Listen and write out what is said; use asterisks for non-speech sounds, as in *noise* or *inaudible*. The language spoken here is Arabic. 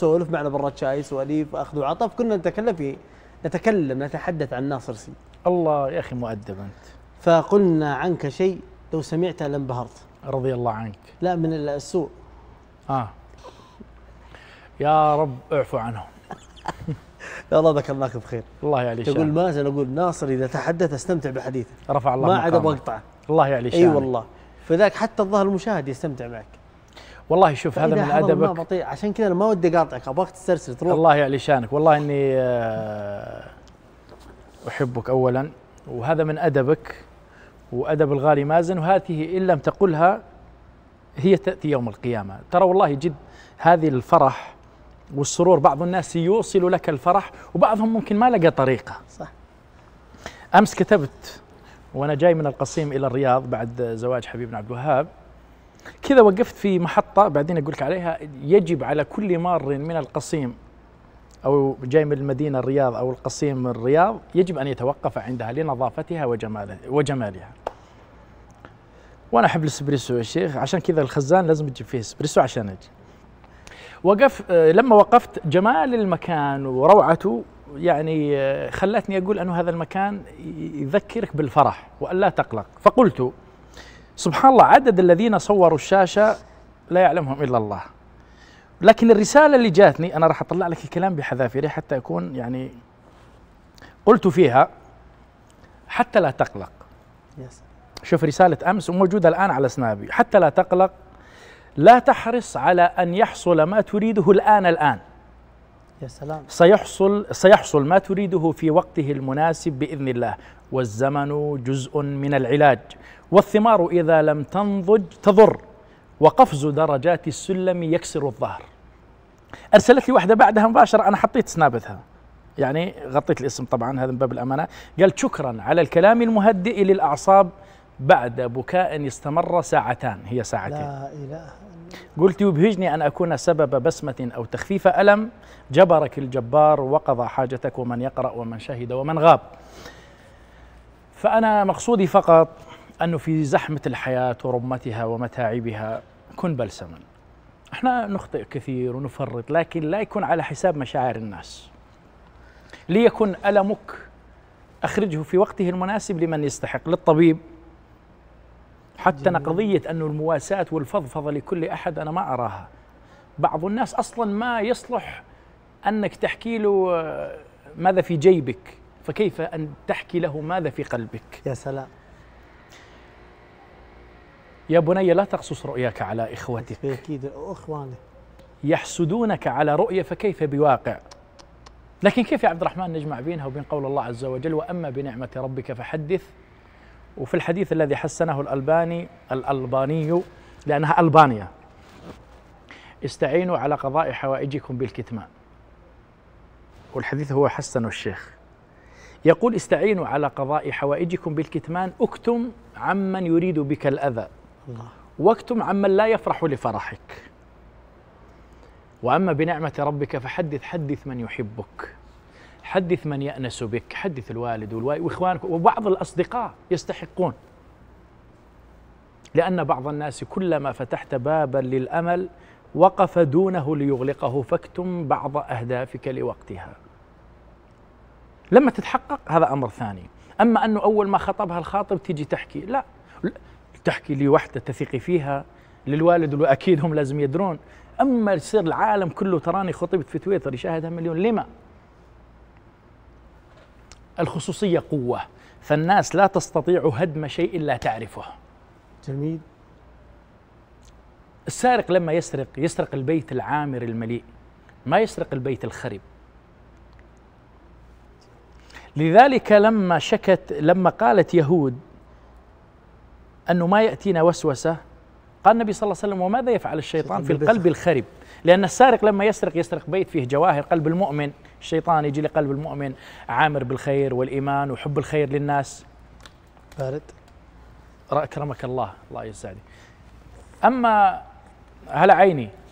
سولف معنا برا شاي سواليف اخذ وعطف كنا نتكلم فيه نتكلم نتحدث عن ناصر سي الله يا اخي مؤدب انت فقلنا عنك شيء لو سمعته لانبهرت رضي الله عنك لا من السوء اه يا رب اعفو عنهم *laughs* يا الله ذكرناك بخير الله يعلي شانك تقول مازن اقول ناصر اذا تحدث استمتع بحديثه رفع الله ما عاد ابغى اقطعه الله يعلي شانك اي والله فذاك حتى الظهر المشاهد يستمتع معك والله شوف هذا من ادبك بطيء عشان كذا انا ما ودي اقاطعك ابغاك تسترسل تروح الله يعلي شانك والله اني آه، احبك اولا وهذا من ادبك وادب الغالي مازن وهذه ان لم تقلها هي تاتي يوم القيامه ترى والله جد هذه الفرح والسرور بعض الناس يوصل لك الفرح وبعضهم ممكن ما لقى طريقه صح امس كتبت وانا جاي من القصيم الى الرياض بعد زواج حبيبنا عبد الوهاب كذا وقفت في محطة بعدين أقول لك عليها يجب على كل مار من القصيم أو جاي من المدينة الرياض أو القصيم من الرياض يجب أن يتوقف عندها لنظافتها وجمالها, وجمالها وأنا أحب الإسبريسو يا شيخ عشان كذا الخزان لازم تجيب فيه إسبريسو عشان أجي وقف لما وقفت جمال المكان وروعته يعني آه، خلتني أقول أنه هذا المكان يذكرك بالفرح وألا تقلق فقلت سبحان الله عدد الذين صوروا الشاشة لا يعلمهم إلا الله لكن الرسالة اللي جاتني أنا راح أطلع لك الكلام بحذافيري حتى أكون يعني قلت فيها حتى لا تقلق شوف رسالة أمس وموجودة الآن على سنابي حتى لا تقلق لا تحرص على أن يحصل ما تريده الآن الآن يا سلام سيحصل سيحصل ما تريده في وقته المناسب باذن الله والزمن جزء من العلاج والثمار اذا لم تنضج تضر وقفز درجات السلم يكسر الظهر ارسلت لي واحده بعدها مباشره انا حطيت سنابتها يعني غطيت الاسم طبعا هذا من باب الامانه قالت شكرا على الكلام المهدئ للاعصاب بعد بكاء استمر ساعتان هي ساعتين لا إله قلت يبهجني أن أكون سبب بسمة أو تخفيف ألم جبرك الجبار وقضى حاجتك ومن يقرأ ومن شهد ومن غاب فأنا مقصودي فقط أنه في زحمة الحياة ورمتها ومتاعبها كن بلسما احنا نخطئ كثير ونفرط لكن لا يكون على حساب مشاعر الناس ليكن ألمك أخرجه في وقته المناسب لمن يستحق للطبيب حتى أنا قضية أنه المواساة والفضفضة لكل أحد أنا ما أراها بعض الناس أصلا ما يصلح أنك تحكي له آه، ماذا في جيبك فكيف أن تحكي له ماذا في قلبك يا سلام يا بني لا تقصص رؤياك على إخوتك أكيد أخواني يحسدونك على رؤية فكيف بواقع لكن كيف يا عبد الرحمن نجمع بينها وبين قول الله عز وجل وأما بنعمة ربك فحدث وفي الحديث الذي حسنه الألباني الألباني لأنها ألبانيا استعينوا على قضاء حوائجكم بالكتمان والحديث هو حسن الشيخ يقول استعينوا على قضاء حوائجكم بالكتمان اكتم عمن يريد بك الأذى الله واكتم عمن لا يفرح لفرحك وأما بنعمة ربك فحدث حدث من يحبك حدث من يأنس بك حدث الوالد والوالد وإخوانك وبعض الأصدقاء يستحقون لأن بعض الناس كلما فتحت بابا للأمل وقف دونه ليغلقه فاكتم بعض أهدافك لوقتها لما تتحقق هذا أمر ثاني أما أنه أول ما خطبها الخاطب تيجي تحكي لا تحكي لوحدة تثقي فيها للوالد وأكيد هم لازم يدرون أما يصير العالم كله تراني خطبت في تويتر يشاهدها مليون لما الخصوصية قوة فالناس لا تستطيع هدم شيء لا تعرفه جميل السارق لما يسرق يسرق البيت العامر المليء ما يسرق البيت الخرب لذلك لما شكت لما قالت يهود أنه ما يأتينا وسوسة قال النبي صلى الله عليه وسلم وماذا يفعل الشيطان في القلب الخرب لأن السارق لما يسرق يسرق بيت فيه جواهر قلب المؤمن الشيطان يجي لقلب المؤمن عامر بالخير والإيمان وحب الخير للناس بارد أكرمك الله الله يسعدك أما هل عيني